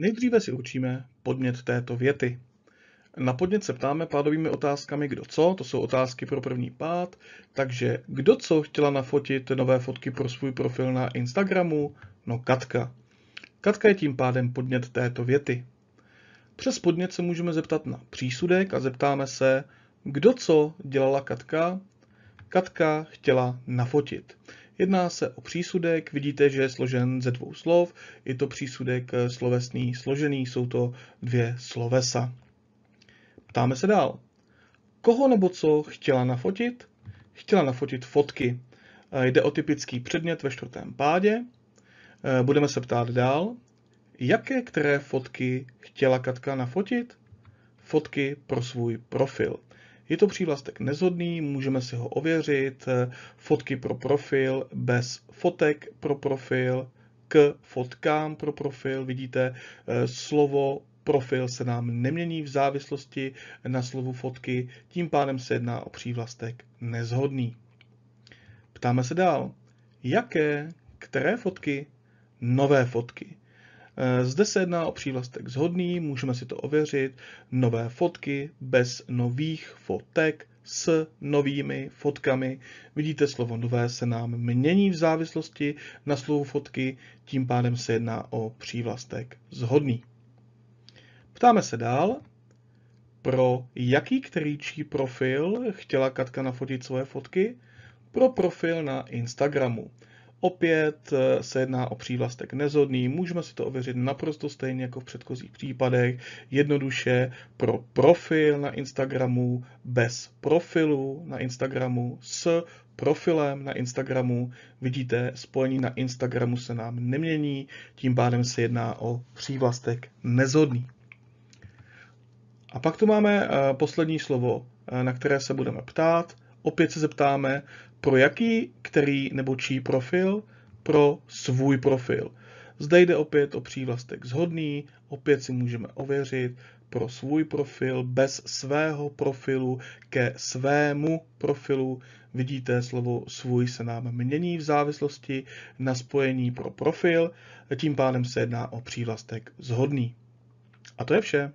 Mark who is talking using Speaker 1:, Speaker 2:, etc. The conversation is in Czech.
Speaker 1: Nejdříve si určíme podnět této věty. Na podnět se ptáme pádovými otázkami kdo co, to jsou otázky pro první pád, takže kdo co chtěla nafotit nové fotky pro svůj profil na Instagramu? No Katka. Katka je tím pádem podnět této věty. Přes podnět se můžeme zeptat na přísudek a zeptáme se, kdo co dělala Katka, Katka chtěla nafotit. Jedná se o přísudek, vidíte, že je složen ze dvou slov, je to přísudek eh, slovesný složený, jsou to dvě slovesa. Ptáme se dál. Koho nebo co chtěla nafotit? Chtěla nafotit fotky. Eh, jde o typický předmět ve čtvrtém pádě. Eh, budeme se ptát dál. Jaké které fotky chtěla Katka nafotit? Fotky pro svůj profil. Je to přívlastek nezhodný, můžeme si ho ověřit, fotky pro profil, bez fotek pro profil, k fotkám pro profil, vidíte, eh, slovo profil se nám nemění v závislosti na slovu fotky, tím pádem se jedná o přívlastek nezhodný. Ptáme se dál. Jaké? Které fotky? Nové fotky. Eh, zde se jedná o přívlastek zhodný, můžeme si to ověřit. Nové fotky bez nových fotek s novými fotkami. Vidíte, slovo nové se nám mění v závislosti na slovu fotky, tím pádem se jedná o přívlastek zhodný. Ptáme se dál, pro jaký který čí profil chtěla Katka nafotit svoje fotky? Pro profil na Instagramu. Opět eh, se jedná o přívlastek nezhodný, můžeme si to ověřit naprosto stejně jako v předchozích případech, jednoduše pro profil na Instagramu bez profilu na Instagramu s profilem na Instagramu. Vidíte, spojení na Instagramu se nám nemění, tím pádem se jedná o přívlastek nezhodný. A pak tu máme eh, poslední slovo, eh, na které se budeme ptát – opět se zeptáme, pro jaký, který nebo čí profil, pro svůj profil. Zde jde opět o přívlastek zhodný, opět si můžeme ověřit pro svůj profil, bez svého profilu, ke svému profilu. Vidíte, slovo svůj se nám mění v závislosti na spojení pro profil, tím pádem se jedná o přívlastek zhodný. A to je vše.